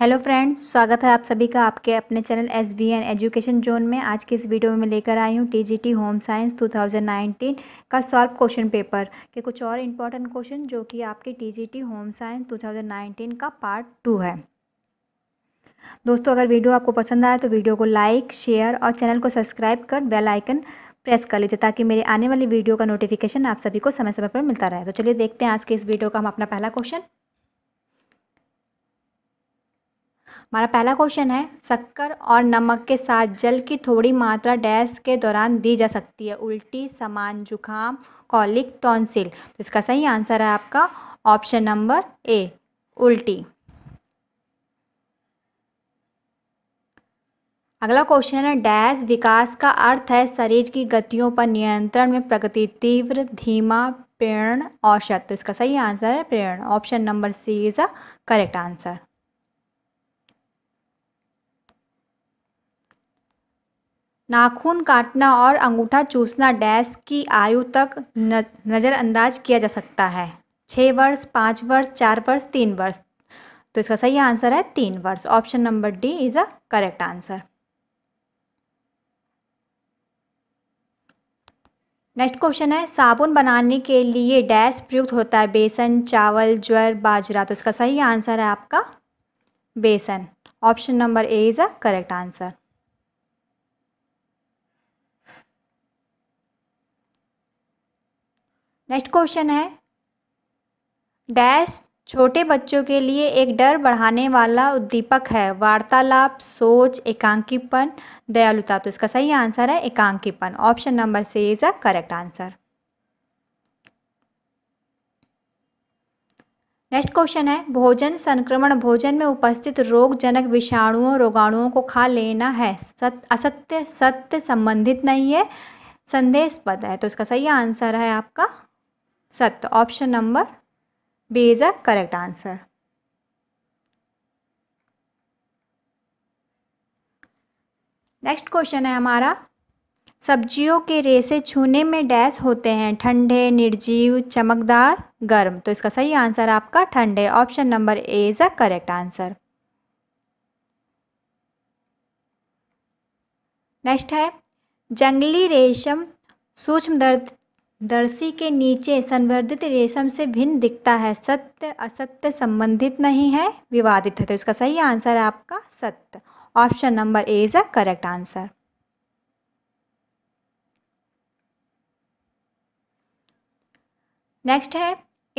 Hello friends स्वागत है आप सभी का आपके अपने channel S V N education zone में आज की इस वीडियो में लेकर आई हूँ टीजीटी होम साइंस 2019 का सॉल्व क्वेश्चन पेपर के कुछ और इम्पॉर्टेंट क्वेश्चन जो कि आपके टीजीटी होम साइंस 2019 का पार्ट टू है दोस्तों अगर वीडियो आपको पसंद आए तो वीडियो को लाइक शेयर और चैनल को सब्सक्राइब कर बेल आइकन प्रेस कर लीजिए ताकि मेरे आने वाली वीडियो का नोटिफिकेशन आप सभी को समय समय पर मिलता रहे तो चलिए देखते हैं आज के इस वीडियो का हम अपना पहला क्वेश्चन हमारा पहला क्वेश्चन है शक्कर और नमक के साथ जल की थोड़ी मात्रा डैश के दौरान दी जा सकती है उल्टी समान जुखाम कॉलिक टॉन्सिल तो इसका सही आंसर है आपका ऑप्शन नंबर ए उल्टी अगला क्वेश्चन है डैश विकास का अर्थ है शरीर की गतियों पर नियंत्रण में प्रगति तीव्र धीमा प्रेरण औसत तो इसका सही आंसर है प्रेरण option number C is a correct answer नाखून काटना और अंगूठा चूसना डैश की आयु तक नज़रअंदाज किया जा सकता है छः वर्ष पाँच वर्ष चार वर्ष तीन वर्ष तो इसका सही आंसर है तीन वर्ष option number D is a correct answer next question है साबुन बनाने के लिए डैश प्रयुक्त होता है बेसन चावल ज्वर बाजरा तो इसका सही आंसर है आपका बेसन option number A is a correct answer next question है डैश छोटे बच्चों के लिए एक डर बढ़ाने वाला उद्दीपक है वार्तालाप सोच एकांकीपन दयालुता तो इसका सही आंसर है एकांकीपन option number C is a correct answer next question है भोजन संक्रमण भोजन में उपस्थित रोगजनक विषाणुओं रोगाणुओं को खा लेना है सत असत्य सत्य संबंधित नहीं है संदेश पद है तो इसका सही आंसर है आपका सत्य option number B is a correct answer next question है हमारा सब्जियों के रेसे छूने में डैश होते हैं ठंडे निर्जीव चमकदार गर्म तो इसका सही आंसर आपका ठंडे option number A is a correct answer next है जंगली रेशम सूक्ष्म दर्शी के नीचे संवर्धित रेशम से भिन्न दिखता है सत्य असत्य संबंधित नहीं है विवादित है तो इसका सही आंसर है आपका सत्य option number A is a correct answer next है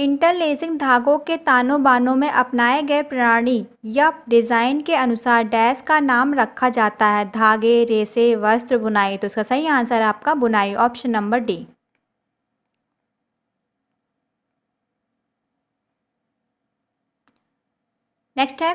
इंटरलेसिंग धागों के तानों बानों में अपनाए गए प्रणाली या डिज़ाइन के अनुसार डैश का नाम रखा जाता है धागे रेसे वस्त्र बुनाई तो इसका सही आंसर है आपका बुनाई ऑप्शन नंबर डी नेक्स्ट है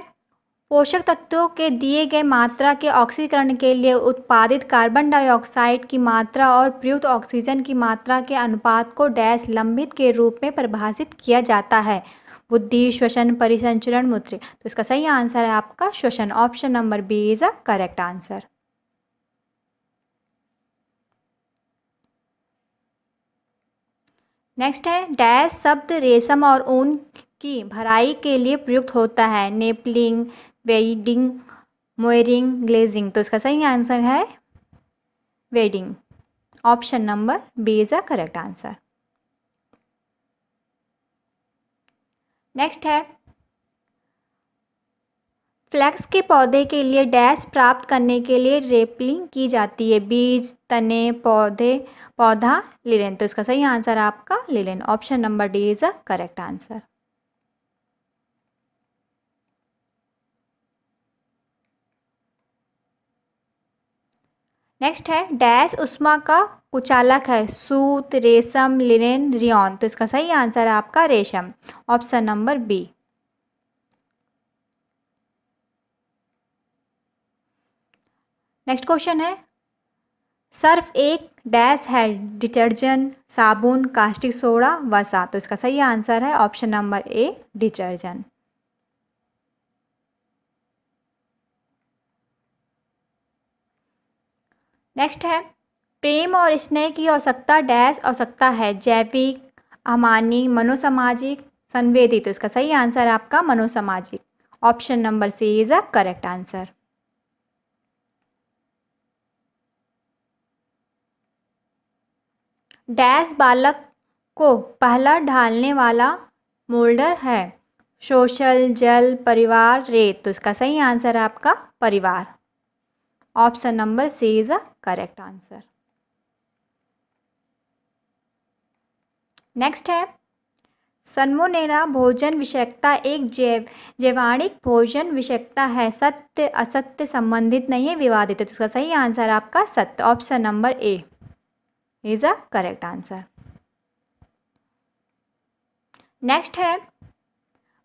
पोषक तत्वों के दिए गए मात्रा के ऑक्सीकरण के लिए उत्पादित कार्बन डाइऑक्साइड की मात्रा और प्रयुक्त ऑक्सीजन की मात्रा के अनुपात को डैश लंबित के रूप में परिभाषित किया जाता है बुद्धि श्वसन परिसंचरण मूत्र तो इसका सही आंसर है आपका श्वसन option number B is a correct answer next है डैश शब्द रेशम और ऊन की भराई के लिए प्रयुक्त होता है नेपलिंग वेडिंग मोयरिंग ग्लेजिंग तो इसका सही आंसर है wedding option number B is a correct answer next है फ्लैक्स के पौधे के लिए डैश प्राप्त करने के लिए रेपलिंग की जाती है बीज तने पौधे पौधा लिलेन तो इसका सही आंसर आपका linen option number D is a correct answer next है डैश उष्मा का कुचालक है सूत रेशम लिनेन रियॉन तो इसका सही आंसर है आपका रेशम option number B next question है सर्फ एक डैश है डिटर्जेंट साबुन कास्टिक सोडा वसा तो इसका सही आंसर है option number A detergent next है प्रेम और स्नेह की आवश्यकता डैश आवश्यकता है जैविक अमानी मनोसामाजिक संवेदी तो इसका सही आंसर है आपका मनोसामाजिक option number C is a correct answer dash बालक को पहला ढालने वाला मोल्डर है सोशल जल परिवार रेत तो इसका सही आंसर है आपका परिवार Option number C is a correct answer. Next है सन्मोनेरा भोजन विषयकता एक जैव जैवाणिक भोजन विषयकता है सत्य असत्य संबंधित नहीं है विवादित है तो इसका सही आंसर आपका सत्य option number A is a correct answer next है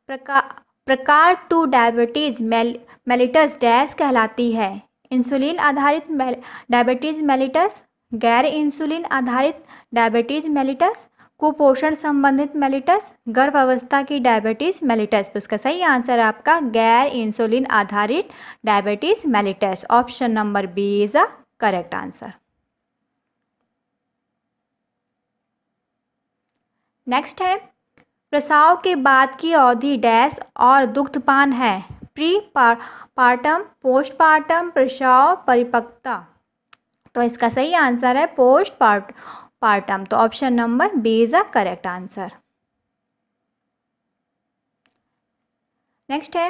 प्रकार प्रकार टू डायबिटीज़ मेल मेलिटस डैश कहलाती है इंसुलिन आधारित डायबिटीज़ मेलिटस गैर इंसुलिन आधारित डायबिटीज़ मेलिटस कुपोषण संबंधित मेलिटस गर्भावस्था की डायबिटीज़ मेलिटस तो इसका सही आंसर है आपका गैर इंसुलिन आधारित diabetes mellitus option number B is a correct answer next है प्रसाव के बाद की अवधि डैश और दुग्धपान है प्री पार्टम पोस्ट पार्टम प्रसाव परिपक्ता तो इसका सही आंसर है पोस्ट पार्ट पार्टम तो option number B is a correct answer next है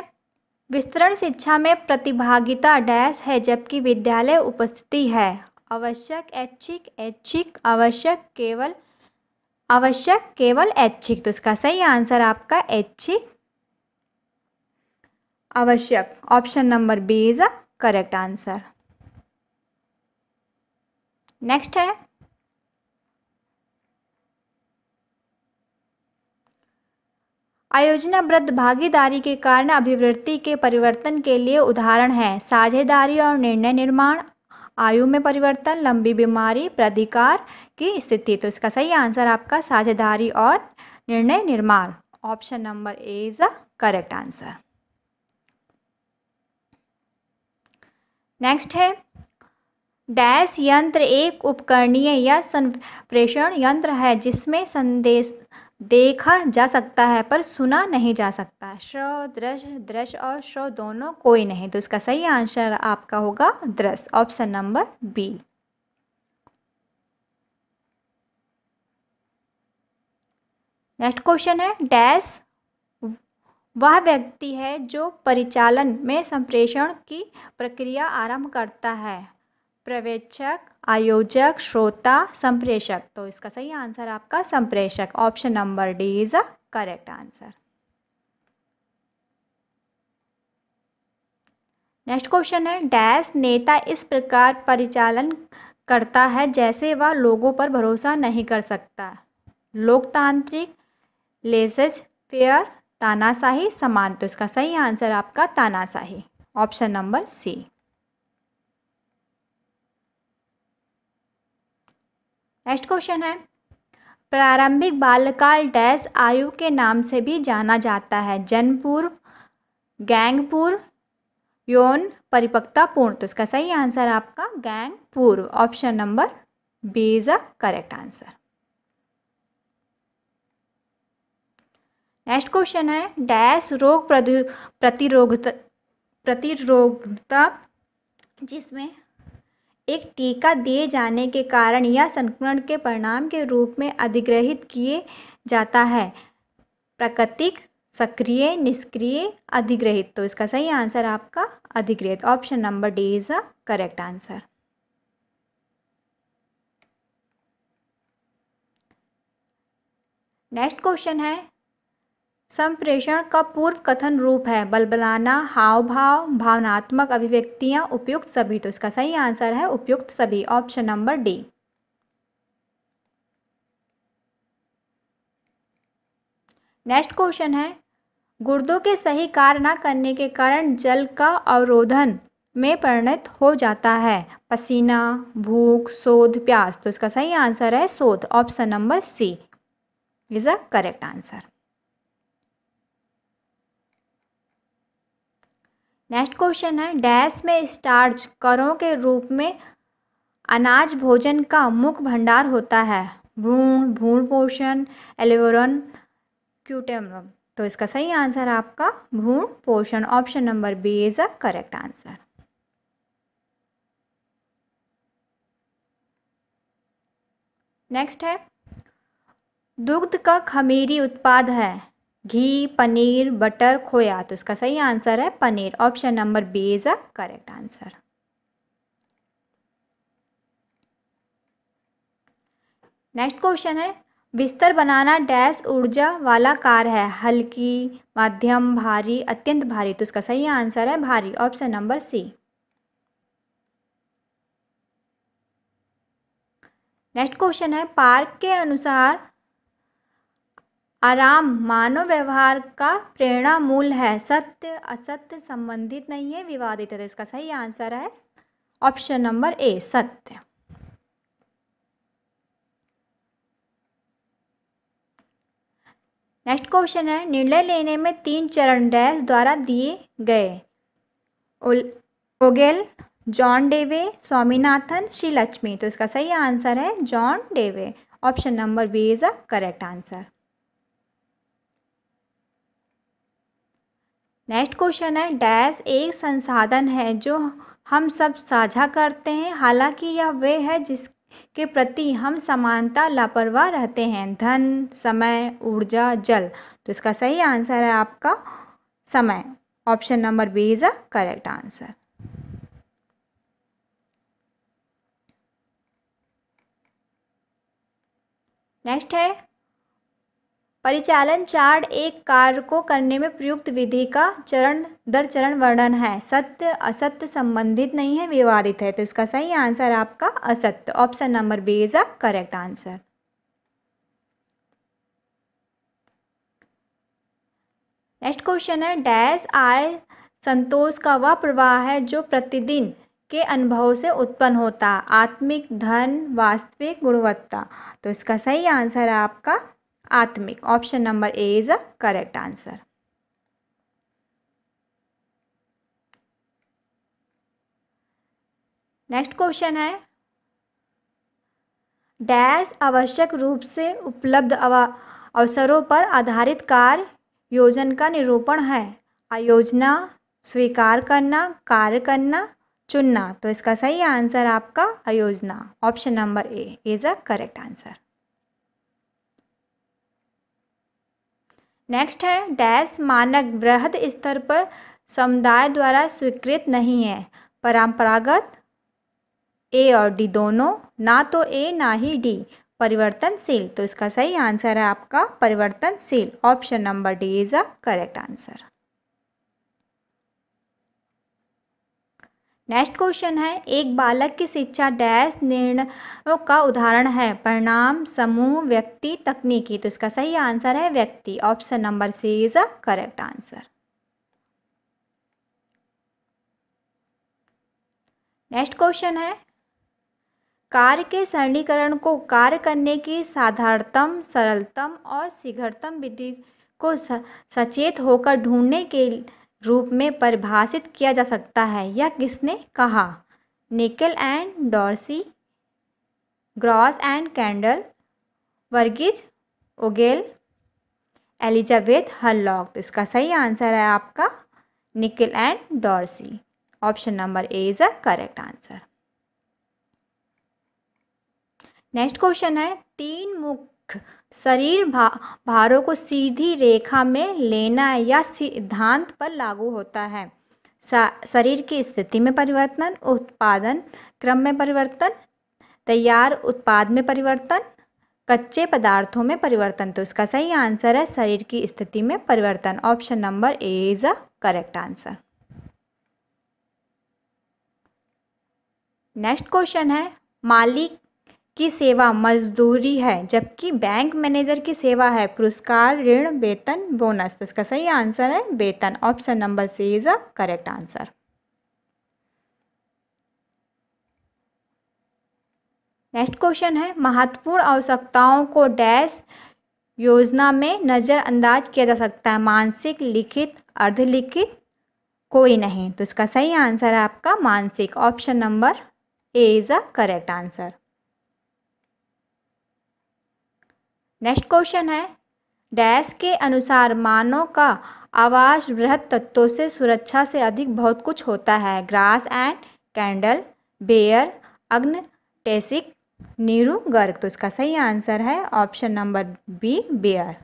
विस्तरण शिक्षा में प्रतिभागिता डैश है जबकि विद्यालय उपस्थिति है आवश्यक ऐच्छिक ऐच्छिक आवश्यक केवल आवश्यक केवल ऐच्छिक तो इसका सही आंसर आपका ऐच्छिक आवश्यक option number B is a correct answer next है आयोजनाबद्ध भागीदारी के कारण अभिवृत्ति के परिवर्तन के लिए उदाहरण है साझेदारी और निर्णय निर्माण आयु में परिवर्तन लंबी बीमारी प्रतिकार की स्थिति तो इसका सही आंसर आपका साझेदारी और निर्णय निर्माण option number A is a correct answer next है डैश यंत्र एक उपकरणीय या संप्रेषण यंत्र है जिसमें संदेश देखा जा सकता है पर सुना नहीं जा सकता श्रव दृश्य दृश्य और श्र दोनों कोई नहीं तो इसका सही आंसर आपका होगा दृश्य option number B next question है डैश वह व्यक्ति है जो परिचालन में संप्रेषण की प्रक्रिया आरंभ करता है प्रवेक्षक आयोजक श्रोता संप्रेषक तो इसका सही आंसर आपका संप्रेषक option number D is a correct answer next question है डैश नेता इस प्रकार परिचालन करता है जैसे वह लोगों पर भरोसा नहीं कर सकता लोकतांत्रिक लेसेज फेयर तानाशाही समान तो इसका सही आंसर आपका तानाशाही option number C next question है प्रारंभिक बालकाल डैश आयु के नाम से भी जाना जाता है जनपुर गैंगपुर यौन परिपक्ता पूर्ण तो इसका सही आंसर आपका गैंग पूर्व option number B is a correct answer next question है डैश रोग प्रतिरोधता प्रतिरोधता जिसमें एक टीका दिए जाने के कारण या संक्रमण के परिणाम के रूप में अधिग्रहित किए जाता है प्राकृतिक सक्रिय निष्क्रिय अधिग्रहित तो इसका सही आंसर आपका अधिग्रहित option number D is the correct answer next question है संप्रेषण का पूर्व कथन रूप है बलबलाना हाव भाव भावनात्मक अभिव्यक्तियाँ उपयुक्त सभी तो इसका सही आंसर है उपयुक्त सभी option number D next question है गुर्दों के सही कार्य न करने के कारण जल का अवरोधन में परिणत हो जाता है पसीना भूख शोध प्यास तो इसका सही आंसर है शोध option number C is a correct answer next question है डैश में स्टार्च करों के रूप में अनाज भोजन का मुख्य भंडार होता है भ्रूण भ्रूण पोषण एलिवोरन क्यूटेम तो इसका सही आंसर आपका भ्रूण पोषण option number B is a correct answer next है दुग्ध का खमीरी उत्पाद है घी पनीर बटर खोया तो इसका सही आंसर है paneer option number B is a correct answer next question है बिस्तर बनाना डैश ऊर्जा वाला कार है हल्की मध्यम भारी अत्यंत भारी तो इसका सही आंसर है भारी option number C next question है पार्क के अनुसार आराम मानव व्यवहार का प्रेरणा मूल है सत्य असत्य संबंधित नहीं है विवादित है तो इसका सही आंसर है ऑप्शन नंबर ए सत्य नेक्स्ट क्वेश्चन है निर्णय लेने में तीन चरण डैश द्वारा दिए गए ओगेल जॉन डेवे स्वामीनाथन श्री लक्ष्मी तो इसका सही आंसर है John Dewey option number B is a correct answer next question है डैश एक संसाधन है जो हम सब साझा करते हैं हालांकि यह वे है जिसके प्रति हम समानता लापरवाह रहते हैं धन समय ऊर्जा जल तो इसका सही आंसर है आपका समय option number B is a correct answer next है परिचालन चार्ट एक कार्य को करने में प्रयुक्त विधि का चरण दर चरण वर्णन है सत्य असत्य संबंधित नहीं है विवादित है तो इसका सही आंसर आपका असत्य option number B is a correct answer next question है डैश आय संतोष का वह प्रवाह है जो प्रतिदिन के अनुभव से उत्पन्न होता आत्मिक धन वास्तविक गुणवत्ता तो इसका सही आंसर है आपका आत्मिक option number A is a correct answer next question है डैश आवश्यक रूप से उपलब्ध अवसरों पर आधारित कार्य योजन का निरूपण है आयोजना स्वीकार करना कार्य करना चुनना तो इसका सही आंसर आपका आयोजना option number A is a correct answer next है डैश मानक वृहद स्तर पर समुदाय द्वारा स्वीकृत नहीं है परंपरागत ए और डी दोनों ना तो ए ना ही डी परिवर्तनशील तो इसका सही आंसर है आपका परिवर्तनशील option number D is a correct answer next question है एक बालक की शिक्षा डैश निर्णय का उदाहरण है परिणाम समूह व्यक्ति तकनीकी तो इसका सही आंसर है व्यक्ति option number C is a correct answer next question है कार्य के सरणीकरण को कार्य करने की साधारणतम सरलतम और शीघ्रतम विधि को सचेत होकर ढूंढने के रूप में परिभाषित किया जा सकता है यह किसने कहा Nickel and Dorsey Gross and Kandel Varghese Ogale Elizabeth Hallock तो इसका सही आंसर है आपका Nickel and Dorsey option number A is a correct answer next question है तीन मुख्य शरीर भा भारों को सीधी रेखा में लेना या सिद्धांत पर लागू होता है शरीर की स्थिति में परिवर्तन उत्पादन क्रम में परिवर्तन तैयार उत्पाद में परिवर्तन कच्चे पदार्थों में परिवर्तन तो इसका सही आंसर है शरीर की स्थिति में परिवर्तन option number A is a correct answer next question है मालिक की सेवा मजदूरी है जबकि बैंक मैनेजर की सेवा है पुरस्कार ऋण वेतन बोनस तो इसका सही आंसर है वेतन option number C is a correct answer next question है महत्वपूर्ण आवश्यकताओं को डैश योजना में नज़रअंदाज किया जा सकता है मानसिक लिखित अर्धलिखित कोई नहीं तो इसका सही आंसर है आपका मानसिक option number A is a correct answer next question है डैश के अनुसार मानव का आवाज वृहत तत्वों से सुरक्षा से अधिक बहुत कुछ होता है ग्रास एंड कैंडल बेयर अग्न टेसिक नीरू गर्ग तो इसका सही आंसर है option number B Baer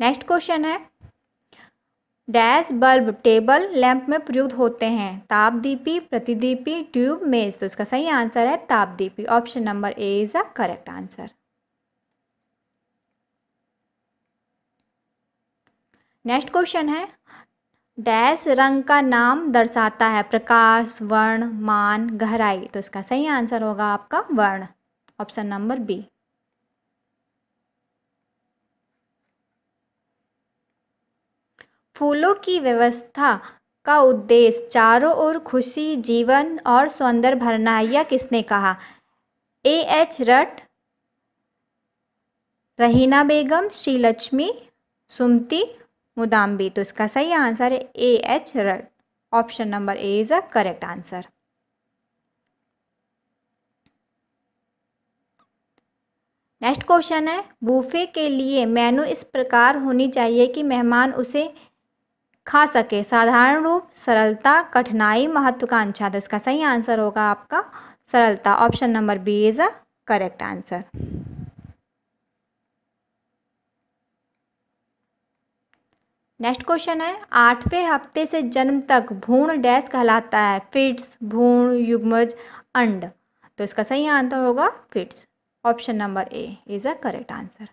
next question है डैश बल्ब टेबल लैंप में प्रयुक्त होते हैं तापदीपी प्रतिदीपी ट्यूब मेज तो इसका सही आंसर है तापदीपी option number A is a correct answer next question है डैश रंग का नाम दर्शाता है प्रकाश वर्ण मान गहराई तो इसका सही आंसर होगा आपका वर्ण ऑप्शन नंबर बी फूलों की व्यवस्था का उद्देश्य चारों ओर खुशी जीवन और सौंदर्य भरना यह किसने कहा ए एच रट रहीना बेगम श्रीलक्ष्मी सुमती मुदाम्बी तो इसका सही आंसर है ए एच रट option number A is a correct answer next question है बूफे के लिए मेनू इस प्रकार होनी चाहिए कि मेहमान उसे खा सके साधारण रूप सरलता कठिनाई महत्वाकांक्षा तो इसका सही आंसर होगा आपका सरलता option number B is a correct answer next question है आठवें हफ्ते से जन्म तक भ्रूण डैश कहलाता है फिट्स भ्रूण युग्मज अंड तो इसका सही आंसर होगा fits option number A is a correct answer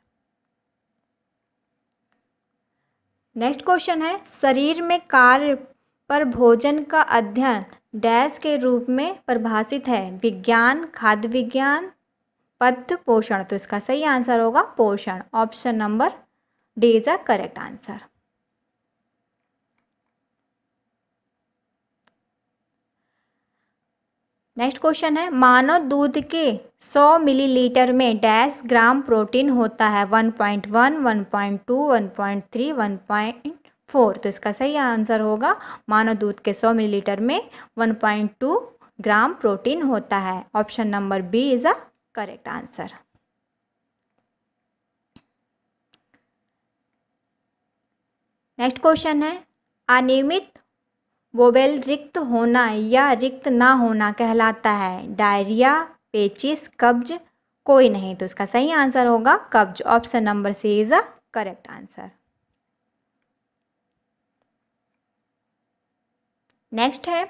next question है शरीर में कार्य पर भोजन का अध्ययन डैश के रूप में परिभाषित है विज्ञान खाद्य विज्ञान पद पोषण तो इसका सही आंसर होगा पोषण option number D is a correct answer next question है मानव दूध के 100 मिलीलीटर में डैश ग्राम प्रोटीन होता है 1.1, 1.2, 1.3, 1.4 तो इसका सही आंसर होगा मानव दूध के 100 मिलीलीटर में 1.2 ग्राम प्रोटीन होता है option number B is a correct answer next question है अनियमित वोवेल रिक्त होना या रिक्त ना होना कहलाता है डायरिया पेचिस कब्ज कोई नहीं तो इसका सही आंसर होगा कब्ज option number C is a correct answer next है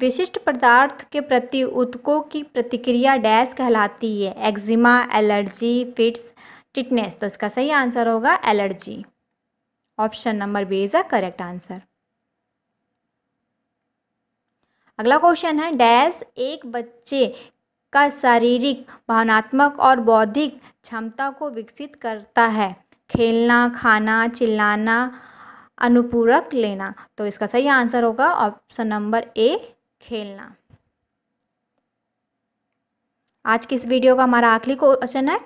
विशिष्ट पदार्थ के प्रति उत्कों की प्रतिक्रिया डैश कहलाती है एक्जिमा एलर्जी फिट्स टिटनेस तो इसका सही आंसर होगा allergy option number B is a correct answer अगला क्वेश्चन है डैश एक बच्चे का शारीरिक भावनात्मक और बौद्धिक क्षमता को विकसित करता है खेलना खाना चिल्लाना अनुपूरक लेना तो इसका सही आंसर होगा ऑप्शन नंबर ए खेलना आज की इस वीडियो का हमारा आखिरी क्वेश्चन है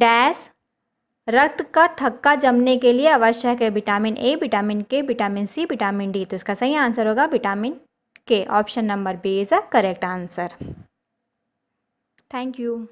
डैश रक्त का थक्का जमने के लिए आवश्यक है vitamin A vitamin K vitamin C vitamin D तो इसका सही आंसर होगा vitamin K option number B is a correct answer thank you